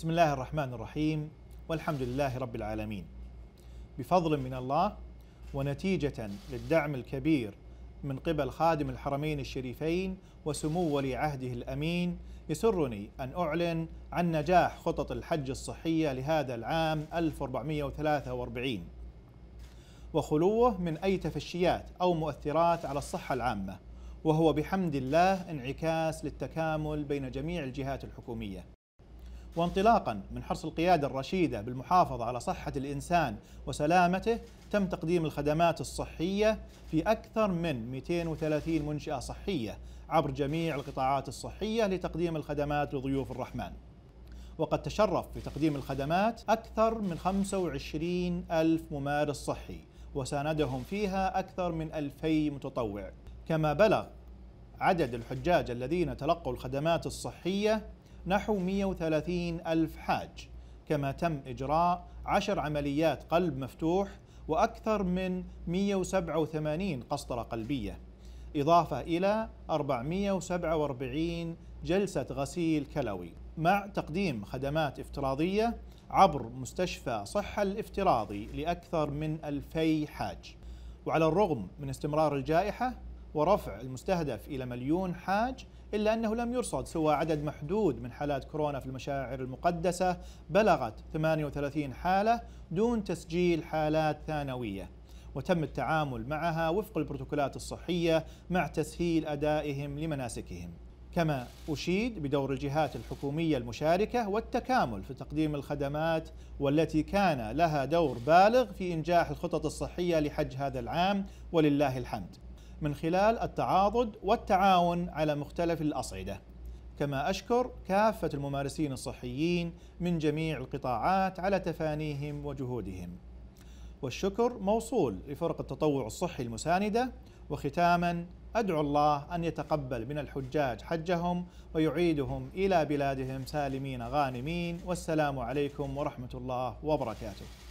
بسم الله الرحمن الرحيم والحمد لله رب العالمين بفضل من الله ونتيجة للدعم الكبير من قبل خادم الحرمين الشريفين وسمو ولي عهده الأمين يسرني أن أعلن عن نجاح خطط الحج الصحية لهذا العام 1443 وخلوه من أي تفشيات أو مؤثرات على الصحة العامة وهو بحمد الله انعكاس للتكامل بين جميع الجهات الحكومية وانطلاقا من حرص القيادة الرشيدة بالمحافظة على صحة الإنسان وسلامته تم تقديم الخدمات الصحية في أكثر من 230 منشأة صحية عبر جميع القطاعات الصحية لتقديم الخدمات لضيوف الرحمن وقد تشرف في تقديم الخدمات أكثر من 25 ألف ممارس صحي وساندهم فيها أكثر من 2000 متطوع كما بلغ عدد الحجاج الذين تلقوا الخدمات الصحية نحو 130 ألف حاج كما تم إجراء عشر عمليات قلب مفتوح وأكثر من 187 قسطرة قلبية إضافة إلى 447 جلسة غسيل كلوي مع تقديم خدمات افتراضية عبر مستشفى صحة الافتراضي لأكثر من 2000 حاج وعلى الرغم من استمرار الجائحة ورفع المستهدف إلى مليون حاج إلا أنه لم يرصد سوى عدد محدود من حالات كورونا في المشاعر المقدسة بلغت 38 حالة دون تسجيل حالات ثانوية وتم التعامل معها وفق البروتوكولات الصحية مع تسهيل أدائهم لمناسكهم كما أشيد بدور الجهات الحكومية المشاركة والتكامل في تقديم الخدمات والتي كان لها دور بالغ في إنجاح الخطط الصحية لحج هذا العام ولله الحمد من خلال التعاضد والتعاون على مختلف الأصعدة كما أشكر كافة الممارسين الصحيين من جميع القطاعات على تفانيهم وجهودهم والشكر موصول لفرق التطوع الصحي المساندة وختاما أدعو الله أن يتقبل من الحجاج حجهم ويعيدهم إلى بلادهم سالمين غانمين والسلام عليكم ورحمة الله وبركاته